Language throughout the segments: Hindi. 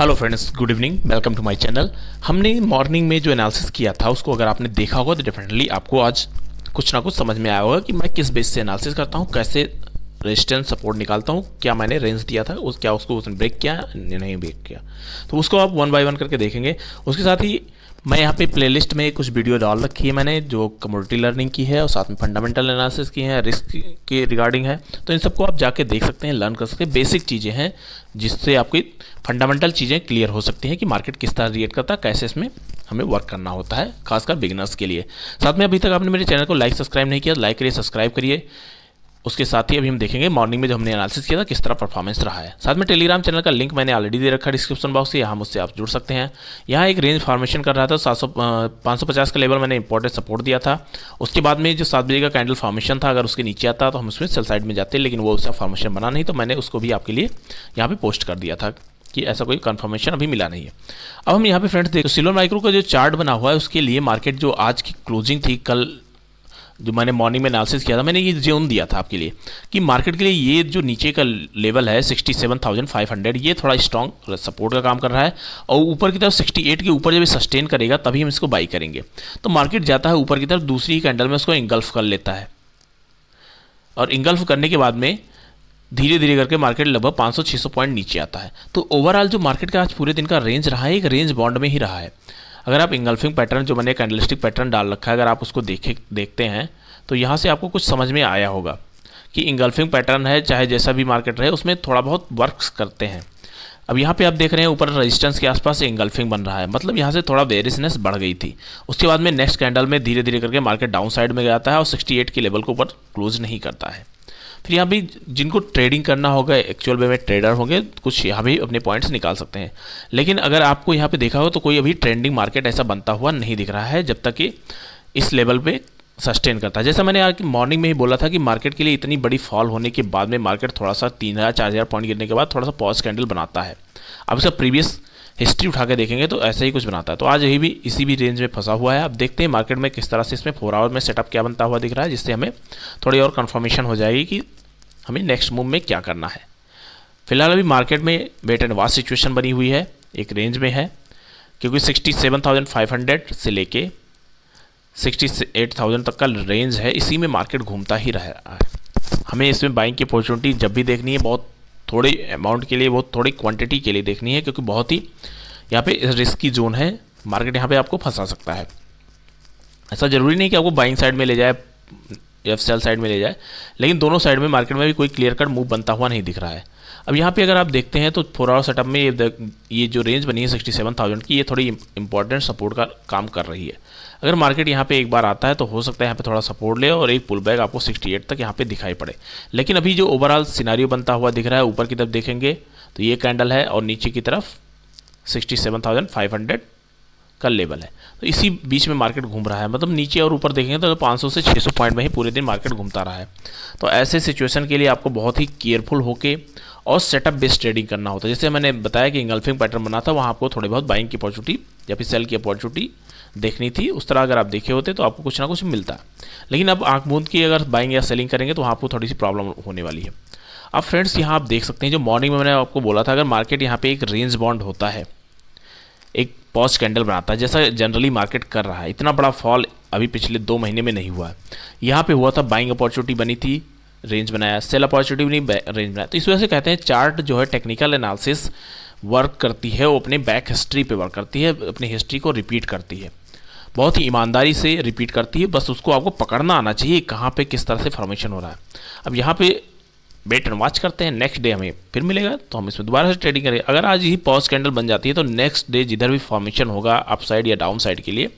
hello friends good evening welcome to my channel हमने मॉर्निंग में जो एनालिसिस किया था उसको अगर आपने देखा होगा तो डेफिनेटली आपको आज कुछ ना कुछ समझ में आया होगा कि मैं किस बेस से एनालिसिस करता हूँ कैसे रेजिस्टेंस सपोर्ट निकालता हूँ क्या मैंने रेंज दिया था उस क्या उसको उसने ब्रेक किया नहीं ब्रेक किया तो उसको आप वन बाई वन करके देखेंगे उसके साथ ही मैं यहाँ पे प्लेलिस्ट में कुछ वीडियो डाल रखी है मैंने जो कम्युनिटी लर्निंग की है और साथ में फंडामेंटल एनालिसिस की है रिस्क के रिगार्डिंग है तो इन सबको आप जाके देख सकते हैं लर्न कर सकते हैं बेसिक चीज़ें हैं जिससे आपकी फंडामेंटल चीज़ें क्लियर हो सकती हैं कि मार्केट किस तरह रिएक्ट करता है कैसे इसमें हमें वर्क करना होता है खासकर बिगनर्स के लिए साथ में अभी तक आपने मेरे चैनल को लाइक सब्सक्राइब नहीं किया लाइक करिए सब्सक्राइब करिए उसके साथ ही अभी हम देखेंगे मॉर्निंग में जो हमने एनालिसिस किया था किस तरह परफॉर्मेंस रहा है साथ में टेलीग्राम चैनल का लिंक मैंने ऑलरेडी दे रखा डिस्क्रिप्शन बॉक्स से यहाँ मुझसे आप जुड़ सकते हैं यहाँ एक रेंज फॉर्मेशन कर रहा था सात सौ का लेवल मैंने इंपॉर्टेंट सपोर्ट दिया था उसके बाद में जो सात बजे का कैंडल फॉर्मेशन था अगर उसके नीचे आता तो हम उसमें सेल साइड में जाते लेकिन वो उसका फॉर्मेशन बना नहीं तो मैंने उसको भी आपके लिए यहाँ पर पोस्ट कर दिया था कि ऐसा कोई कंफर्मेशन अभी मिला नहीं है अब हम यहाँ पे फ्रेंड्स देखो सिलोन माइक्रो का जो चार्ट बना हुआ है उसके लिए मार्केट जो आज की क्लोजिंग थी कल जो मैंने मॉर्निंग में एनालिसिस किया था मैंने ये जोन दिया था आपके लिए कि मार्केट के लिए ये जो नीचे का लेवल है 67,500 ये थोड़ा स्ट्रॉन्ग सपोर्ट का काम कर रहा है और ऊपर की तरफ 68 के ऊपर जब ये सस्टेन करेगा तभी हम इसको बाई करेंगे तो मार्केट जाता है ऊपर की तरफ दूसरी कैंडल में उसको इंगल्फ कर लेता है और इंगल्फ करने के बाद में धीरे धीरे करके मार्केट लगभग 500-600 पॉइंट नीचे आता है तो ओवरऑल जो मार्केट का आज पूरे दिन का रेंज रहा है एक रेंज बॉन्ड में ही रहा है अगर आप इंगल्फिंग पैटर्न जो मैंने कैंडलिस्टिक पैटर्न डाल रखा है अगर आप उसको देखे देखते हैं तो यहाँ से आपको कुछ समझ में आया होगा कि इंगल्फिंग पैटर्न है चाहे जैसा भी मार्केट रहे उसमें थोड़ा बहुत वर्क्स करते हैं अब यहाँ पे आप देख रहे हैं ऊपर रेजिस्टेंस के आसपास इंगल्फिंग बन रहा है मतलब यहाँ से थोड़ा वेरियसनेस बढ़ गई थी उसके बाद में नेक्स्ट कैंडल में धीरे धीरे करके मार्केट डाउन साइड में जाता है और 68 के लेवल को ऊपर क्लोज नहीं करता है फिर यहाँ भी जिनको ट्रेडिंग करना होगा एक्चुअल में ट्रेडर होंगे कुछ यहाँ भी अपने पॉइंट्स निकाल सकते हैं लेकिन अगर आपको यहाँ पे देखा हो तो कोई अभी ट्रेंडिंग मार्केट ऐसा बनता हुआ नहीं दिख रहा है जब तक कि इस लेवल पे सस्टेन करता है जैसा मैंने आज मॉर्निंग में ही बोला था कि मार्केट के लिए इतनी बड़ी फॉल होने के बाद में मार्केट थोड़ा सा तीन हज़ार चार हज़ार पॉइंट गिरने के बाद थोड़ा सा पॉज कैंडल बनाता है अब इसका प्रीवियस हिस्ट्री उठा के देखेंगे तो ऐसा ही कुछ बनाता है तो आज यही भी इसी भी रेंज में फंसा हुआ है अब देखते हैं मार्केट में किस तरह से इसमें फोर आवर में सेटअप क्या बनता हुआ दिख रहा है जिससे हमें थोड़ी और कन्फर्मेशन हो जाएगी कि हमें नेक्स्ट मूव में क्या करना है फिलहाल अभी मार्केट में वेट एंड वास्ट सिचुएशन बनी हुई है एक रेंज में है क्योंकि 67,500 से लेके 68,000 तक का रेंज है इसी में मार्केट घूमता ही रह रहा है हमें इसमें बाइंग की अपॉर्चुनिटी जब भी देखनी है बहुत थोड़ी अमाउंट के लिए बहुत थोड़ी क्वांटिटी के लिए देखनी है क्योंकि बहुत ही यहाँ पे रिस्की जोन है मार्केट यहाँ पे आपको फंसा सकता है ऐसा ज़रूरी नहीं कि आपको बाइंग साइड में ले जाए या सेल साइड में ले जाए लेकिन दोनों साइड में मार्केट में भी कोई क्लियर कट मूव बनता हुआ नहीं दिख रहा है अब यहाँ पे अगर आप देखते हैं तो फोर आवर सेटअप में ये ये जो रेंज बनी है सिक्सटी सेवन थाउजेंड की ये थोड़ी इंपॉर्टेंट सपोर्ट का काम कर रही है अगर मार्केट यहाँ पे एक बार आता है तो हो सकता है यहाँ पे थोड़ा सपोर्ट ले और एक पुल बैक आपको 68 तक यहाँ पे दिखाई पड़े लेकिन अभी जो ओवरऑल सिनारियो बनता हुआ दिख रहा है ऊपर की तरफ देखेंगे तो ये कैंडल है और नीचे की तरफ 67,500 का लेवल है तो इसी बीच में मार्केट घूम रहा है मतलब नीचे और ऊपर देखेंगे तो 500 से 600 पॉइंट में ही पूरे दिन मार्केट घूमता रहा है तो ऐसे सिचुएशन के लिए आपको बहुत ही केयरफुल होके और सेटअप बेस्ड ट्रेडिंग करना होता है जैसे मैंने बताया कि इंगल्फिंग पैटर्न बना था वहाँ आपको थोड़ी बहुत बाइंग की अपॉर्चुनिटी या फिर सेल की अपॉर्चुनिटी देखनी थी उस तरह अगर आप देखे होते तो आपको कुछ ना कुछ मिलता लेकिन अब आँख मूंद की अगर बाइंग या सेलिंग करेंगे तो वहाँ आपको थोड़ी सी प्रॉब्लम होने वाली है अब फ्रेंड्स यहाँ आप देख सकते हैं जो मॉर्निंग में मैंने आपको बोला था अगर मार्केट यहाँ पे एक रेंज बॉन्ड होता है एक पॉज कैंडल बनाता है जैसा जनरली मार्केट कर रहा है इतना बड़ा फॉल अभी पिछले दो महीने में नहीं हुआ है यहाँ पर हुआ था बाइंग अपॉर्चुनिटी बनी थी रेंज बनाया सेल अपॉर्चुनिटी बनी रेंज बनाया तो इस वजह से कहते हैं चार्ट जो है टेक्निकल एनालिसिस वर्क करती है वो अपने बैक हिस्ट्री पे वर्क करती है अपनी हिस्ट्री को रिपीट करती है बहुत ही ईमानदारी से रिपीट करती है बस उसको आपको पकड़ना आना चाहिए कहाँ पे किस तरह से फॉर्मेशन हो रहा है अब यहाँ पे वेट एंड वॉच करते हैं नेक्स्ट डे हमें फिर मिलेगा तो हम इसमें दोबारा से ट्रेडिंग करेंगे अगर आज ही पॉज कैंडल बन जाती है तो नेक्स्ट डे जिधर भी फॉर्मेशन होगा अप साइड या डाउन साइड के लिए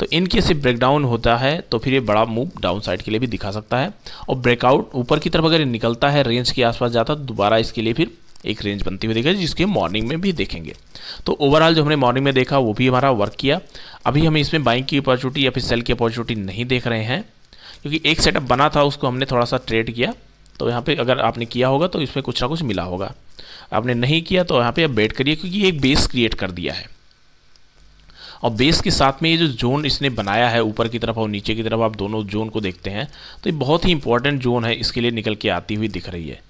तो इनके से ब्रेकडाउन होता है तो फिर ये बड़ा मूव डाउन साइड के लिए भी दिखा सकता है और ब्रेकआउट ऊपर की तरफ अगर निकलता है रेंज के आसपास जाता है तो दोबारा इसके लिए फिर एक रेंज बनती हुई देखेगा जिसके मॉर्निंग में भी देखेंगे तो ओवरऑल जो हमने मॉर्निंग में देखा वो भी हमारा वर्क किया अभी हम इसमें बाइंग की अपॉर्चुनिटी या फिर सेल की अपॉर्चुनिटी नहीं देख रहे हैं क्योंकि एक सेटअप बना था उसको हमने थोड़ा सा ट्रेड किया तो यहाँ पे अगर आपने किया होगा तो इसमें कुछ ना कुछ मिला होगा आपने नहीं किया तो यहाँ पे आप बैठ करिए क्योंकि एक बेस क्रिएट कर दिया है और बेस के साथ में ये जो जोन इसने बनाया है ऊपर की तरफ और नीचे की तरफ आप दोनों जोन को देखते हैं तो ये बहुत ही इंपॉर्टेंट जोन है इसके लिए निकल के आती हुई दिख रही है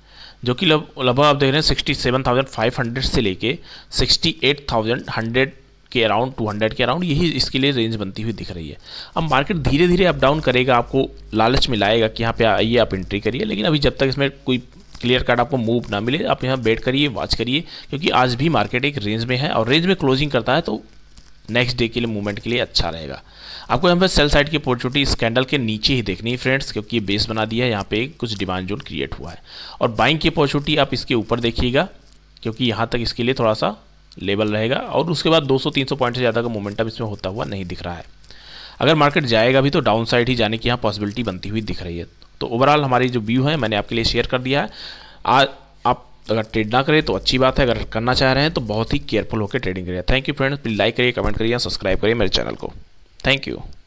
जो कि लगभग आप देख रहे हैं sixty seven thousand five hundred से लेके सिक्सटी एट थाउजेंड हंड्रेड के अराउंड टू हंड्रेड के अराउंड यही इसके लिए रेंज बनती हुई दिख रही है अब मार्केट धीरे धीरे अप डाउन करेगा आपको लालच मिलाएगा कि यहाँ पे आइए आप एंट्री करिए लेकिन अभी जब तक इसमें कोई क्लियर कट आपको मूव ना मिले आप यहाँ बैठ करिए वॉच करिए क्योंकि आज भी मार्केट एक रेंज में है और रेंज में क्लोजिंग करता है तो नेक्स्ट डे के लिए मूवमेंट के लिए अच्छा रहेगा आपको यहाँ पर सेल साइड की अपॉर्चुनिटी इस कैंडल के नीचे ही देखनी है फ्रेंड्स क्योंकि ये बेस बना दिया है यहाँ पे कुछ डिमांड जोन क्रिएट हुआ है और बाइंग की अपॉर्चुनिटी आप इसके ऊपर देखिएगा क्योंकि यहाँ तक इसके लिए थोड़ा सा लेवल रहेगा और उसके बाद 200-300 पॉइंट से ज़्यादा का मोमेंटम इसमें होता हुआ नहीं दिख रहा है अगर मार्केट जाएगा भी तो डाउन साइड ही जाने की यहाँ पॉसिबिलिटी बनती हुई दिख रही है तो ओवरऑल हमारी जो व्यू है मैंने आपके लिए शेयर कर दिया है आज अगर ट्रेड ना करें तो अच्छी बात है अगर करना चाह रहे हैं तो बहुत ही केयरफुल होकर ट्रेडिंग करें thank you friends please like करिए कमेंट करिए सब्सक्राइब करिए मेरे चैनल को थैंक यू